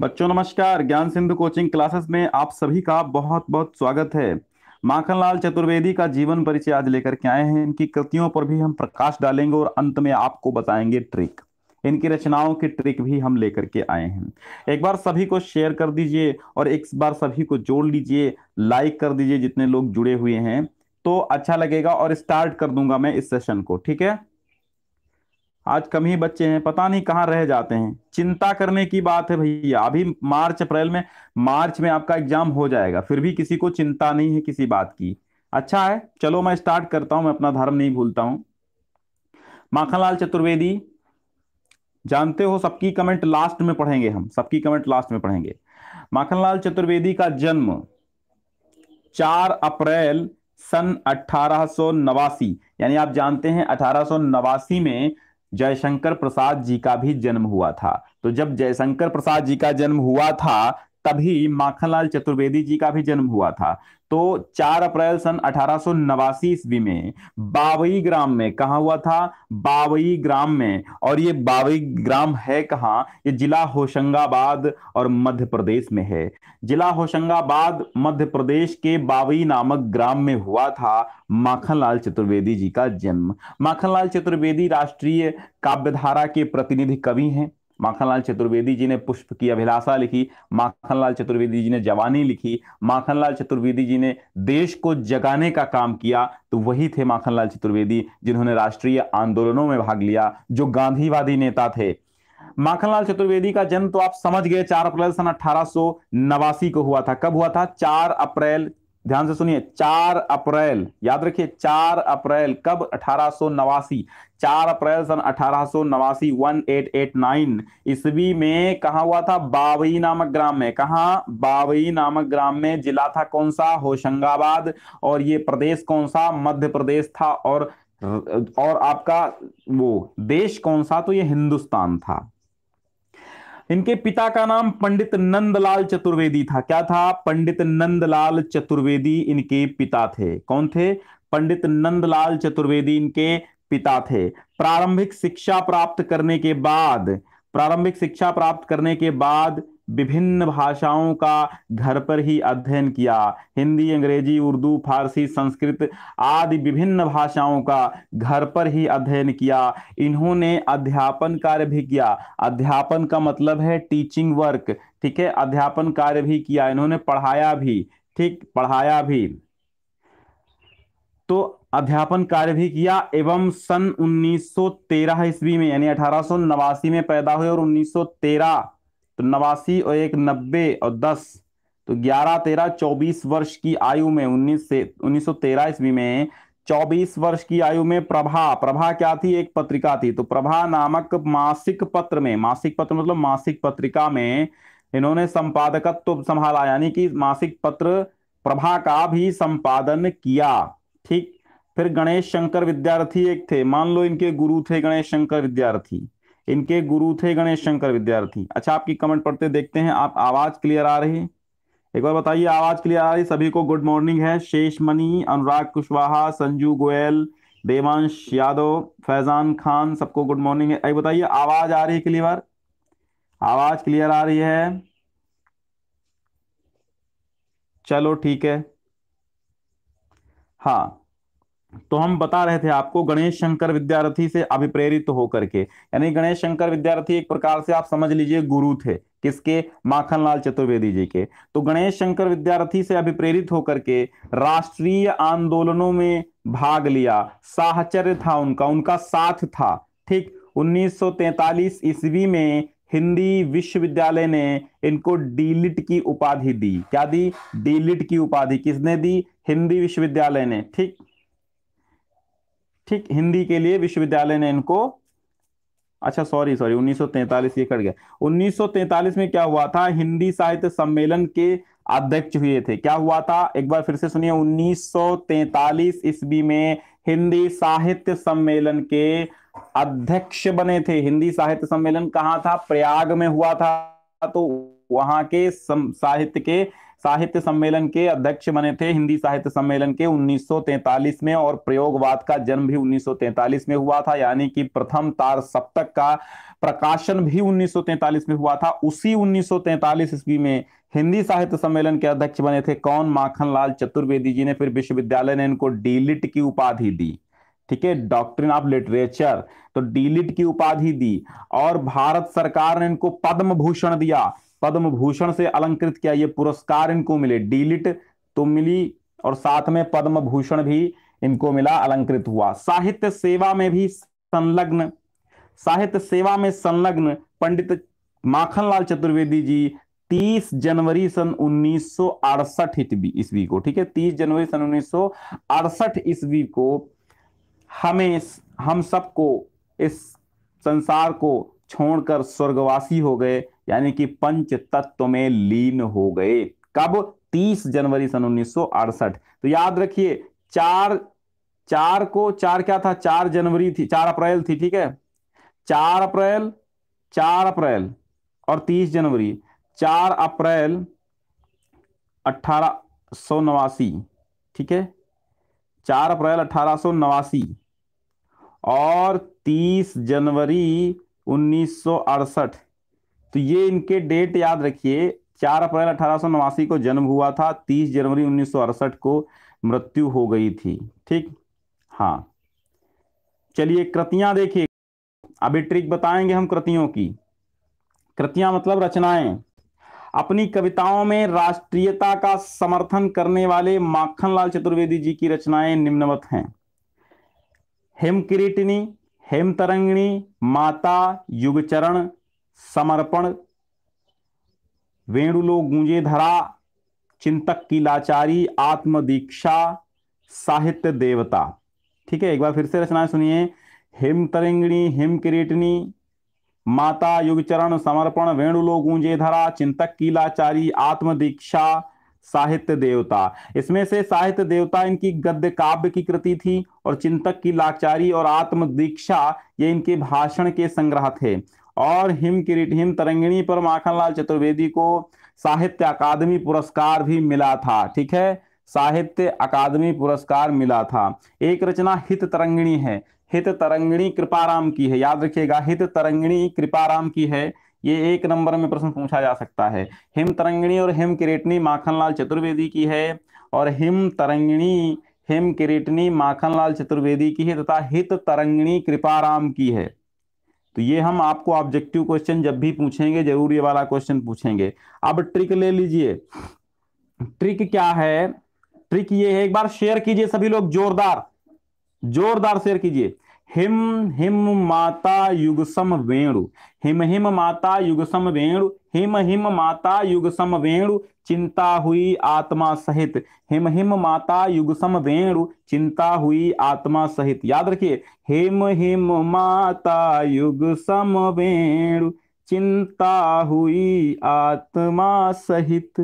बच्चों नमस्कार ज्ञान सिंधु कोचिंग क्लासेस में आप सभी का बहुत बहुत स्वागत है माखनलाल चतुर्वेदी का जीवन परिचय आज लेकर के आए हैं इनकी कृतियों पर भी हम प्रकाश डालेंगे और अंत में आपको बताएंगे ट्रिक इनकी रचनाओं की ट्रिक भी हम लेकर के आए हैं एक बार सभी को शेयर कर दीजिए और एक बार सभी को जोड़ लीजिए लाइक कर दीजिए जितने लोग जुड़े हुए हैं तो अच्छा लगेगा और स्टार्ट कर दूंगा मैं इस सेशन को ठीक है आज कम ही बच्चे हैं पता नहीं कहाँ रह जाते हैं चिंता करने की बात है भैया अभी मार्च अप्रैल में मार्च में आपका एग्जाम हो जाएगा फिर भी किसी को चिंता नहीं है किसी बात की अच्छा है चलो मैं स्टार्ट करता हूं मैं अपना धर्म नहीं भूलता हूं माखनलाल चतुर्वेदी जानते हो सबकी कमेंट लास्ट में पढ़ेंगे हम सबकी कमेंट लास्ट में पढ़ेंगे माखनलाल चतुर्वेदी का जन्म चार अप्रैल सन अठारह यानी आप जानते हैं अठारह में जयशंकर प्रसाद जी का भी जन्म हुआ था तो जब जयशंकर प्रसाद जी का जन्म हुआ था तभी माखनलाल चतुर्वेदी जी का भी जन्म हुआ था तो 4 अप्रैल सन अठारह ईस्वी में बावई ग्राम में कहा हुआ था बावई ग्राम में और ये बावई ग्राम है कहाँ ये जिला होशंगाबाद और मध्य प्रदेश में है जिला होशंगाबाद मध्य प्रदेश के बावई नामक ग्राम में हुआ था माखनलाल चतुर्वेदी जी का जन्म माखनलाल चतुर्वेदी राष्ट्रीय काव्यधारा के प्रतिनिधि कवि हैं माखनलाल चतुर्वेदी जी ने पुष्प की अभिलाषा लिखी माखनलाल चतुर्वेदी जी ने जवानी लिखी माखनलाल चतुर्वेदी जी ने देश को जगाने का काम किया तो वही थे माखनलाल चतुर्वेदी जिन्होंने राष्ट्रीय आंदोलनों में भाग लिया जो गांधीवादी नेता थे माखनलाल चतुर्वेदी का जन्म तो आप समझ गए चार अप्रैल सन अठारह को हुआ था कब हुआ था चार अप्रैल ध्यान से सुनिए चार अप्रैल याद रखिए चार अप्रैल कब अठारह सो नवासी चार अप्रैल सन अठारह सो नवासी वन एट एट नाइन ईस्वी में कहा हुआ था बावई नामक ग्राम में कहा बावई नामक ग्राम में जिला था कौन सा होशंगाबाद और ये प्रदेश कौन सा मध्य प्रदेश था और और आपका वो देश कौन सा तो ये हिंदुस्तान था इनके पिता का नाम पंडित नंदलाल चतुर्वेदी था क्या था पंडित नंदलाल चतुर्वेदी इनके पिता थे कौन थे पंडित नंदलाल चतुर्वेदी इनके पिता थे प्रारंभिक शिक्षा प्राप्त करने के बाद प्रारंभिक शिक्षा प्राप्त करने के बाद विभिन्न भाषाओं का घर पर ही अध्ययन किया हिंदी अंग्रेजी उर्दू फारसी संस्कृत आदि विभिन्न भाषाओं का घर पर ही अध्ययन किया इन्होंने अध्यापन कार्य भी किया अध्यापन का मतलब है टीचिंग वर्क ठीक है अध्यापन कार्य भी किया इन्होंने पढ़ाया भी ठीक पढ़ाया भी तो अध्यापन कार्य भी किया एवं सन 1913 ईस्वी में यानी अठारह में पैदा हुए और 1913 तो नवासी और एक नब्बे और दस तो ग्यारह तेरह चौबीस वर्ष की आयु में उन्नीस से तेरह ईस्वी में चौबीस वर्ष की आयु में प्रभा प्रभा क्या थी एक पत्रिका थी तो प्रभा नामक मासिक पत्र में मासिक पत्र मतलब मासिक पत्रिका में इन्होंने संपादकत्व तो संभाला यानी कि मासिक पत्र प्रभा का भी संपादन किया ठीक फिर गणेश शंकर विद्यार्थी एक थे मान लो इनके गुरु थे गणेश शंकर विद्यार्थी इनके गुरु थे गणेश शंकर विद्यार्थी अच्छा आपकी कमेंट पढ़ते देखते हैं आप आवाज क्लियर आ रही एक बार बताइए आवाज क्लियर आ रही सभी को गुड मॉर्निंग है शेष मणि अनुराग कुशवाहा संजू गोयल देवांश यादव फैजान खान सबको गुड मॉर्निंग है एक बताइए आवाज आ रही है क्लियर आवाज क्लियर आ रही है चलो ठीक है हाँ तो हम बता रहे थे आपको गणेश शंकर विद्यार्थी से अभिप्रेरित तो होकर के यानी गणेश शंकर विद्यार्थी एक प्रकार से आप समझ लीजिए गुरु थे किसके माखनलाल चतुर्वेदी जी के तो गणेश शंकर विद्यार्थी से अभिप्रेरित होकर के राष्ट्रीय आंदोलनों में भाग लिया साहचर्य था उनका उनका साथ था ठीक 1943 ईस्वी में हिंदी विश्वविद्यालय ने इनको डीलिट की उपाधि दी क्या दी डीलिट की उपाधि किसने दी हिंदी विश्वविद्यालय ने ठीक ठीक हिंदी के लिए विश्वविद्यालय ने इनको अच्छा सॉरी सॉरी 1943 ये कट गया 1943 में क्या हुआ था हिंदी साहित्य सम्मेलन के अध्यक्ष हुए थे क्या हुआ था एक बार फिर से सुनिए 1943 ईस्वी में हिंदी साहित्य सम्मेलन के अध्यक्ष बने थे हिंदी साहित्य सम्मेलन कहाँ था प्रयाग में हुआ था तो वहां के साहित्य के साहित्य सम्मेलन के अध्यक्ष बने थे हिंदी साहित्य सम्मेलन के 1943 में और प्रयोगवाद का जन्म भी 1943 में हुआ था यानी कि प्रथम तार सप्तक का प्रकाशन भी 1943 में हुआ था उसी 1943 ईस्वी में हिंदी साहित्य सम्मेलन के अध्यक्ष बने थे कौन माखनलाल चतुर्वेदी जी ने फिर विश्वविद्यालय ने इनको डीलिट की उपाधि दी ठीक है डॉक्ट्रिन ऑफ लिटरेचर तो डीलिट की उपाधि दी और भारत सरकार ने इनको पद्म भूषण दिया पद्म भूषण से अलंकृत किया ये पुरस्कार इनको मिले डीलिट तो मिली और साथ में पद्म भूषण भी इनको मिला अलंकृत हुआ साहित्य सेवा में भी संलग्न साहित्य सेवा में संलग्न पंडित माखनलाल चतुर्वेदी जी 30 जनवरी सन उन्नीस अड़सठ ईस्वी को ठीक है 30 जनवरी सन 1968 ईस्वी को हमें हम सबको इस संसार को छोड़कर स्वर्गवासी हो गए यानी कि पंच तत्व में लीन हो गए कब 30 जनवरी सन उन्नीस तो याद रखिए चार चार को चार क्या था चार जनवरी थी चार अप्रैल थी ठीक है चार अप्रैल चार अप्रैल और 30 जनवरी चार अप्रैल अठारह सो नवासी ठीक है चार अप्रैल अठारह सो नवासी और 30 जनवरी उन्नीस सौ अड़सठ तो ये इनके डेट याद रखिए चार अप्रैल अठारह को जन्म हुआ था तीस जनवरी उन्नीस को मृत्यु हो गई थी ठीक हाँ चलिए कृतियां देखिए अभी ट्रिक बताएंगे हम कृतियों की कृतियां मतलब रचनाएं अपनी कविताओं में राष्ट्रीयता का समर्थन करने वाले माखनलाल चतुर्वेदी जी की रचनाएं निम्नवत हैं हेम किरीटिनी हेम तरंगिणी माता युगचरण समर्पण वेणुलो गूंजे धरा चिंतक की लाचारी आत्मदीक्षा साहित्य देवता ठीक है एक बार फिर से रचनाएं सुनिए हिम तरंगणी हिम किरीटनी माता युगचरण समर्पण वेणुलो गूंजे धरा चिंतक की आत्म आत्मदीक्षा साहित्य देवता इसमें से साहित्य देवता इनकी गद्य काव्य की कृति थी और चिंतक की लाचारी और आत्मदीक्षा ये इनके भाषण के संग्रह थे और हिम किरीट हिम तरंगिणी पर माखनलाल चतुर्वेदी को साहित्य अकादमी पुरस्कार भी मिला था ठीक है साहित्य अकादमी पुरस्कार मिला था एक रचना हित तरंगिणी है हित तरंगिणी कृपाराम की है याद रखिएगा हित तरंगिणी कृपाराम की है ये एक नंबर में प्रश्न पूछा जा सकता है हिम तरंगिणी और हिम किरेटनी माखनलाल चतुर्वेदी की है और हिम तरंगिणी हिम किरेटनी माखनलाल चतुर्वेदी की है तथा हित तरंगिणी कृपाराम की है तो ये हम आपको ऑब्जेक्टिव क्वेश्चन जब भी पूछेंगे जरूर ये वाला क्वेश्चन पूछेंगे अब ट्रिक ले लीजिए ट्रिक क्या है ट्रिक ये है एक बार शेयर कीजिए सभी लोग जोरदार जोरदार शेयर कीजिए हिम हिम माता युगसम वेणु हिम हिम माता युगसम वेणु हिम हिम माता युगसम वेणु चिंता हुई आत्मा सहित हिम हिम माता युगसम वेणु चिंता हुई आत्मा सहित याद रखिए हिम हिम माता युगसम वेणु चिंता हुई आत्मा सहित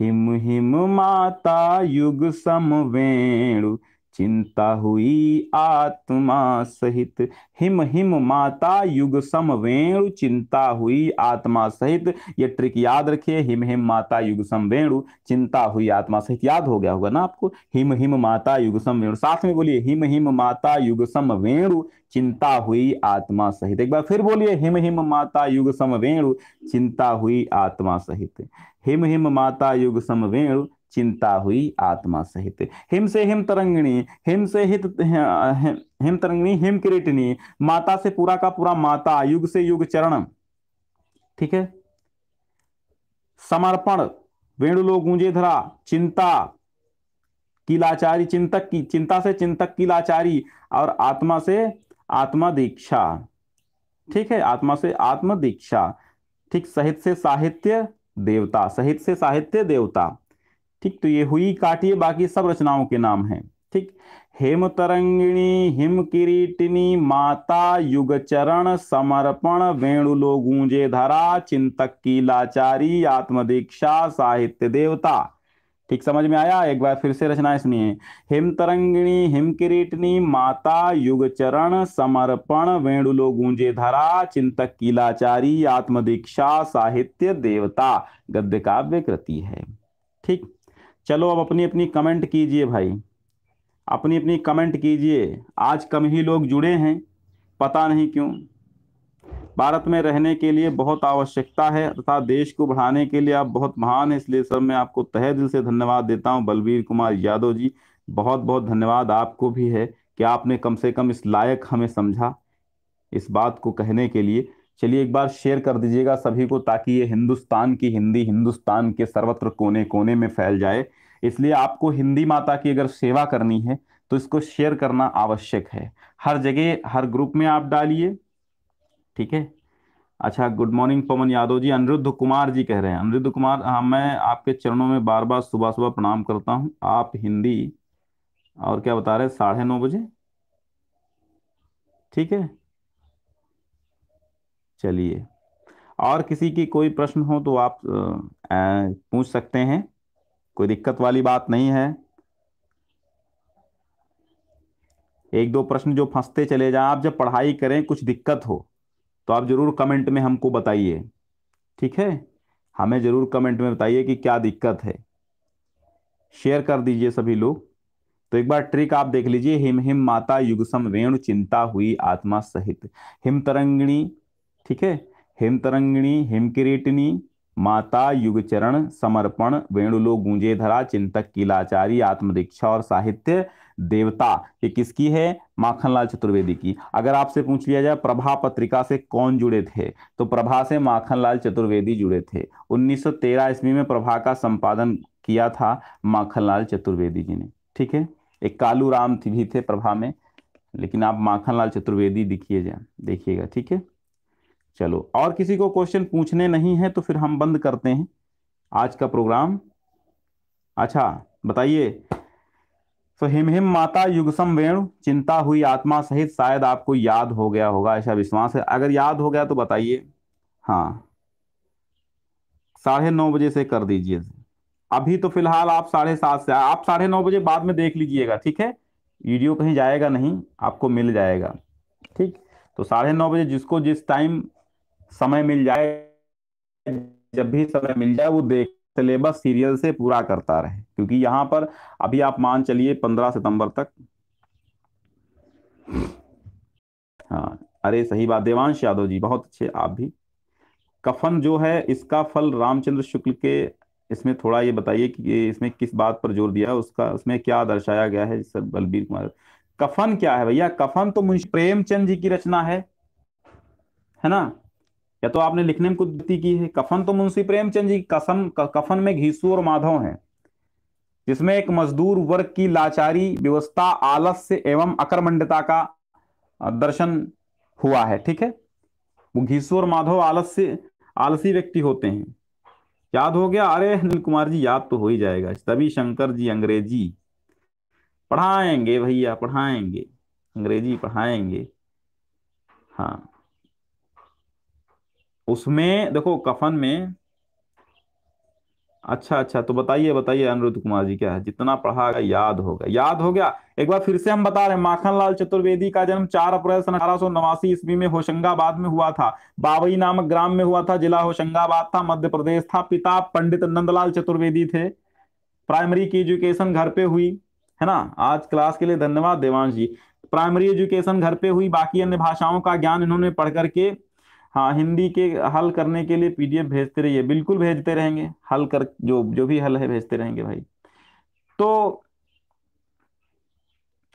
हिम हिम माता युग सम वेणु चिंता हुई आत्मा सहित हिम हिम माता युग सम वेणु चिंता हुई आत्मा सहित ये ट्रिक याद रखिए हिम हिम माता युग सम वेणु चिंता हुई आत्मा सहित याद हो गया होगा ना आपको हिम हिम माता युग सम वेणु साथ में बोलिए हिम हिम माता युग सम वेणु चिंता हुई आत्मा सहित एक बार फिर बोलिए हिम हिम माता युग सम वेणु चिंता हुई आत्मा सहित हिम हिम माता युग सम वेणु चिंता हुई आत्मा सहित हिम से हिम तरंगिणी हिम से हित हाँ, हिम तरंगिणी हिम किरीटिनी माता से पूरा का पूरा माता युग से युग चरण ठीक है समर्पण वेणुलो गूंजे धरा चिंता लाचारी चिंतक की चिंता से चिंतक लाचारी और आत्मा से आत्मा दीक्षा ठीक है आत्मा से आत्म दीक्षा ठीक सहित से साहित्य देवता सहित से साहित्य देवता ठीक तो ये हुई काटिए बाकी सब रचनाओं के नाम हैं ठीक हेम तरंगिणी हिम किरीटिनी माता युग चरण समर्पण वेणुलो गूंजे धरा चिंतक की लाचारी आत्मदीक्षा साहित्य देवता ठीक समझ में आया एक बार फिर से रचना सुनिए हिम तरंगिणी हिम किरीटनी माता युग चरण समर्पण वेणुलो गूंजे धरा चिंतक की आत्म आत्मदीक्षा साहित्य देवता गद्य काव्य कृति है ठीक चलो अब अपनी अपनी कमेंट कीजिए भाई अपनी अपनी कमेंट कीजिए आज कम ही लोग जुड़े हैं पता नहीं क्यों भारत में रहने के लिए बहुत आवश्यकता है अर्थात देश को बढ़ाने के लिए आप बहुत महान हैं इसलिए सर मैं आपको तहे दिल से धन्यवाद देता हूं बलबीर कुमार यादव जी बहुत बहुत धन्यवाद आपको भी है कि आपने कम से कम इस लायक हमें समझा इस बात को कहने के लिए चलिए एक बार शेयर कर दीजिएगा सभी को ताकि ये हिंदुस्तान की हिंदी हिंदुस्तान के सर्वत्र कोने कोने में फैल जाए इसलिए आपको हिंदी माता की अगर सेवा करनी है तो इसको शेयर करना आवश्यक है हर जगह हर ग्रुप में आप डालिए ठीक है अच्छा गुड मॉर्निंग पवन यादव जी अनिरुद्ध कुमार जी कह रहे हैं अनिरुद्ध कुमार हाँ मैं आपके चरणों में बार बार सुबह सुबह प्रणाम करता हूँ आप हिंदी और क्या बता रहे हैं साढ़े नौ बजे ठीक है चलिए और किसी की कोई प्रश्न हो तो आप आ, पूछ सकते हैं कोई दिक्कत वाली बात नहीं है एक दो प्रश्न जो फंसते चले जाए आप जब पढ़ाई करें कुछ दिक्कत हो तो आप जरूर कमेंट में हमको बताइए ठीक है हमें जरूर कमेंट में बताइए कि क्या दिक्कत है शेयर कर दीजिए सभी लोग तो एक बार ट्रिक आप देख लीजिए हिम हिम माता युगसम वेणु चिंता हुई आत्मा सहित हिम तरंगिणी ठीक है हिम तरंगिणी हिम किरीटिनी माता युग चरण समर्पण वेणुलो गूंजे धरा चिंतक लाचारी आत्मदीक्षा और साहित्य देवता ये किसकी है माखनलाल चतुर्वेदी की अगर आपसे पूछ लिया जाए प्रभा पत्रिका से कौन जुड़े थे तो प्रभा से माखनलाल चतुर्वेदी जुड़े थे 1913 ईस्वी में प्रभा का संपादन किया था माखनलाल चतुर्वेदी जी ने ठीक है एक कालू राम भी थे प्रभा में लेकिन आप माखनलाल चतुर्वेदी दिखिए जाए देखिएगा ठीक है चलो और किसी को क्वेश्चन पूछने नहीं है तो फिर हम बंद करते हैं आज का प्रोग्राम अच्छा बताइए तो हिम हिम माता युगसम वेणु चिंता हुई आत्मा सहित शायद आपको याद हो गया होगा ऐसा विश्वास है अगर याद हो गया तो बताइए हाँ साढ़े नौ बजे से कर दीजिए अभी तो फिलहाल आप साढ़े सात से आप साढ़े नौ बजे बाद में देख लीजिएगा ठीक है वीडियो कहीं जाएगा नहीं आपको मिल जाएगा ठीक तो साढ़े नौ बजे जिसको जिस टाइम समय मिल जाए जब भी समय मिल जाए वो देख सिलेबस सीरियल से पूरा करता रहे क्योंकि यहाँ पर अभी आप मान चलिए पंद्रह सितंबर तक हाँ अरे सही बात देवांश यादव जी बहुत अच्छे आप भी कफन जो है इसका फल रामचंद्र शुक्ल के इसमें थोड़ा ये बताइए कि इसमें किस बात पर जोर दिया उसका उसमें क्या दर्शाया गया है सर बलबीर कुमार कफन क्या है भैया कफन तो मुंशी प्रेमचंद जी की रचना है है ना या तो आपने लिखने में कुछ गलती की है कफन तो मुंशी प्रेमचंद जी कसम कफन में घीसू और माधव है जिसमें एक मजदूर वर्ग की लाचारी व्यवस्था आलस्य एवं अकर्मण्यता का दर्शन हुआ है ठीक है वो घीसू और माधव आलस्य आलसी व्यक्ति होते हैं याद हो गया अरे अनिल कुमार जी याद तो हो ही जाएगा तभी शंकर जी अंग्रेजी पढ़ाएंगे भैया पढ़ाएंगे अंग्रेजी पढ़ाएंगे हाँ उसमें देखो कफन में अच्छा अच्छा तो बताइए बताइए अनुरुद्ध कुमार जी क्या है जितना पढ़ा गया याद हो गया याद हो गया एक बार फिर से हम बता रहे हैं माखनलाल चतुर्वेदी का जन्म 4 अप्रैल सन अठारह ईस्वी में होशंगाबाद में हुआ था बाबई नामक ग्राम में हुआ था जिला होशंगाबाद था मध्य प्रदेश था पिता पंडित नंदलाल चतुर्वेदी थे प्राइमरी की एजुकेशन घर पे हुई है ना आज क्लास के लिए धन्यवाद देवांश जी प्राइमरी एजुकेशन घर पे हुई बाकी अन्य भाषाओं का ज्ञान इन्होंने पढ़ करके हाँ हिंदी के हल करने के लिए पीडीएफ भेजते रहिए बिल्कुल भेजते रहेंगे हल कर जो जो भी हल है भेजते रहेंगे भाई तो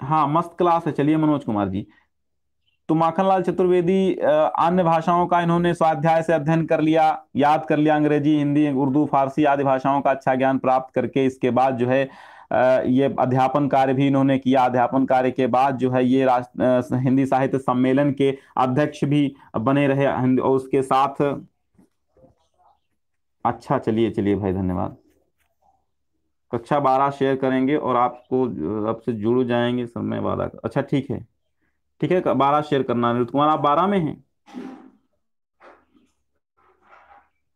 हाँ मस्त क्लास है चलिए मनोज कुमार जी तो माखनलाल चतुर्वेदी अन्य भाषाओं का इन्होंने स्वाध्याय से अध्ययन कर लिया याद कर लिया अंग्रेजी हिंदी उर्दू फारसी आदि भाषाओं का अच्छा ज्ञान प्राप्त करके इसके बाद जो है ये अध्यापन कार्य भी इन्होंने किया अध्यापन कार्य के बाद जो है ये हिंदी साहित्य सम्मेलन के अध्यक्ष भी बने रहे और उसके साथ अच्छा चलिए चलिए भाई धन्यवाद कक्षा बारह शेयर करेंगे और आपको आपसे जुड़ जाएंगे समय मैं बारह अच्छा ठीक है ठीक है बारह शेयर करना अनिल कुमार आप बारह में हैं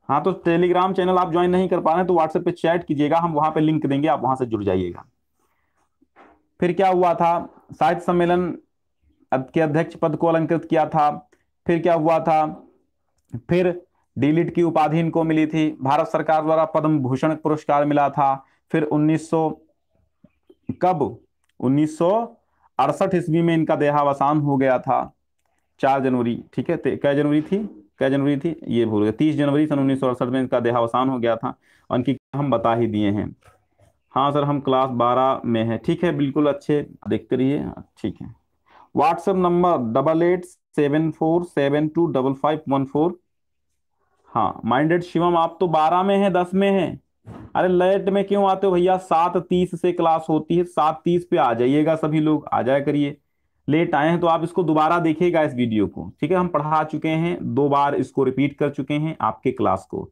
हाँ तो टेलीग्राम चैनल आप ज्वाइन नहीं कर पा रहे तो व्हाट्सएप पे चैट कीजिएगा हम वहां पे लिंक देंगे आप वहां से जुड़ जाइएगा फिर क्या हुआ था साहित्य सम्मेलन के अध्यक्ष पद को अलंकृत किया था फिर क्या हुआ था फिर डीलिट की उपाधि इनको मिली थी भारत सरकार द्वारा पद्म भूषण पुरस्कार मिला था फिर उन्नीस कब उन्नीस अड़सठ ईस्वी में इनका देहावसान हो गया था चार जनवरी ठीक है कई जनवरी थी क्या जनवरी थी ये भूल गए तीस जनवरी सन उन्नीस में इनका देहावसान हो गया था उनकी हम बता ही दिए हैं हाँ सर हम क्लास बारह में हैं ठीक है बिल्कुल अच्छे देखते रहिए ठीक है WhatsApp number double eight seven four seven two double five one four हाँ माइंडेड शिवम आप तो बारह में हैं दस में हैं अरे लेट में क्यों आते हो भैया सात तीस से क्लास होती है सात तीस पे आ जाइएगा सभी लोग आ जाया करिए लेट आए हैं तो आप इसको दोबारा देखिएगा इस वीडियो को ठीक है हम पढ़ा चुके हैं दो बार इसको रिपीट कर चुके हैं आपके क्लास को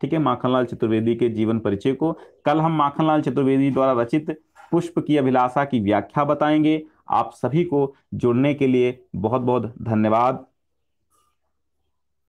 ठीक है माखनलाल चतुर्वेदी के जीवन परिचय को कल हम माखनलाल चतुर्वेदी द्वारा रचित पुष्प की अभिलाषा की व्याख्या बताएंगे आप सभी को जुड़ने के लिए बहुत बहुत धन्यवाद